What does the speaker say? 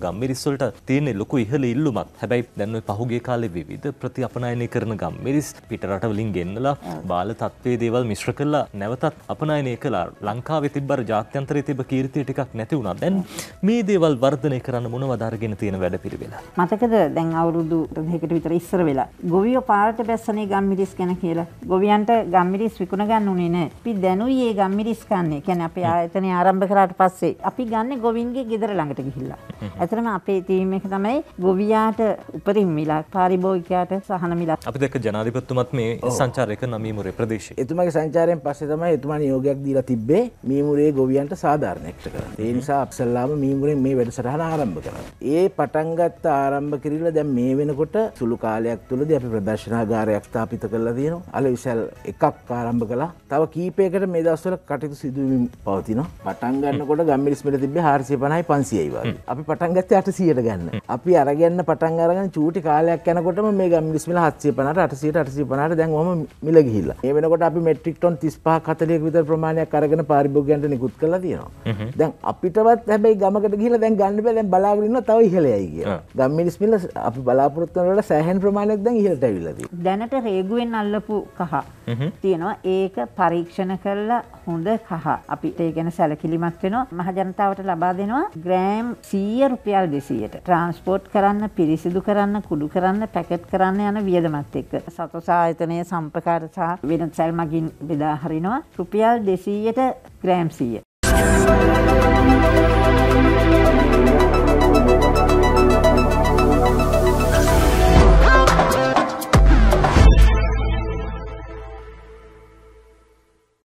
ගම්මිරිස්වලට තියෙන්නේ ලොකු ඉහළ ඉල්ලුමක් හැබැයි දැන් ඔය පහුගිය කාලේ විවිධ ප්‍රති අපනයනය කරන ගම්මිරිස් පිට රටවලින් ගෙන්නලා බාල තත්ත්වයේ දේවල් මිශ්‍ර කරලා නැවතත් අපනයනය කළා ලංකාවේ තිබ්බර ජාත්‍යන්තරයේ තිබ්බ කීර්තිය ටිකක් නැති වුණා දැන් මේ දේවල් වර්ධනය කරන්න මොනවද අරගෙන තියෙන වැඩපිළිවෙල මතකද දැන් අවුරුදු දෙකකට විතර ඉස්සර වෙලා ගොවියෝ පාරට බැස්සනේ ගම්මිරිස් ගැන කියලා ගොවියන්ට ගම්මිරිස් විකුණ ගන්න උනේ නැහැ අපි දැනුයි ඒ ගම්මිරිස් කන්නේ කියන්නේ අපේ ආයතනය ආරම්භ කරාට පස්සේ අපි ගන්නේ ගොවින්ගේ ගෙදර ළඟට ගිහිල්ලා ඇතරම අපේ තීම එක තමයි ගොවියාට උපරිම් මිලක් පාරිභෝගිකයාට සහන මිලක් අපි දෙක ජනාධිපත්තුමත් මේ සංචාරයක නමීමුරේ ප්‍රදේශ එතුමගේ සංචාරයෙන් පස්සේ තමයි එතුමා නියෝගයක් දීලා තිබ්බේ මීමුරේ ගොවියන්ට සාධාරණයට කරන්න ඒ නිසා අපසල්ලාම මීමුරෙන් මේ වැඩසටහන ආරම්භ කරන්න. ඒ පටන්ගත් ආරම්භ කිරිලා දැන් මේ වෙනකොට සුළු කාලයක් තුළද අපි ප්‍රදර්ශනාගාරයක් ස්ථාපිත කරලා තියෙනවා අල විසැල් එකක් ආරම්භ කළා තව කීපයකට මේ දස්වල කටයුතු සිදුවීම පවතිනවා පටන් ගන්නකොට ගම්මිරිස්මට තිබේ හාරසිය පනයි පන්සියයි වගේ අපි පටන් සංගත අටසියට ගන්න අපි අරගන්න පටන් අරග චූටි කාලයක් යනකොටම මේ ගම්ිස්මිල හත්සේ පනට අටසිට අටසි පනට දැන්වම මිල ගිල්ල ඒනකොට අපි මට්‍රික්ටොන් තිස්පා කතලයෙක් විතර ප්‍රමාණයක් කරගෙන පාරිභෝගයන්ට නිකුත් කලා තියෙනවා දැන් අපිටවත් හැබැයි ගමකට ගිල දැන් ගන්න පැ දැන් බලාගරන්න තව ඉහලයයිගේ ගම්මිනිස්මිල අපි බලාපොරත්වනට සෑහන් ප්‍රමාණයක් දැන් ඉහලට ඇවිලද දැනට රේගුවෙන් අල්ලපු කහ තියෙනවා ඒක පරීක්ෂණ කරලා හොඳ කහ අපිට ඒ ගැන සැලකිලිමත් වෙනවා මහජනතාවට ලබා දෙනවා ග්‍රෑම් සීය රුපියල් දෙසීයට ට්‍රාන්ස්පෝට් කරන්න පිරිසිදු කරන්න කුඩු කරන්න පැකට් කරන්න යන වියදමත් එක්ක සතුසායතනය සම්පකාර සහ වෙනත් සැල්මගින් බෙදාහරිනවා රුපියල් දෙසීයට ග්‍රෑම්සීය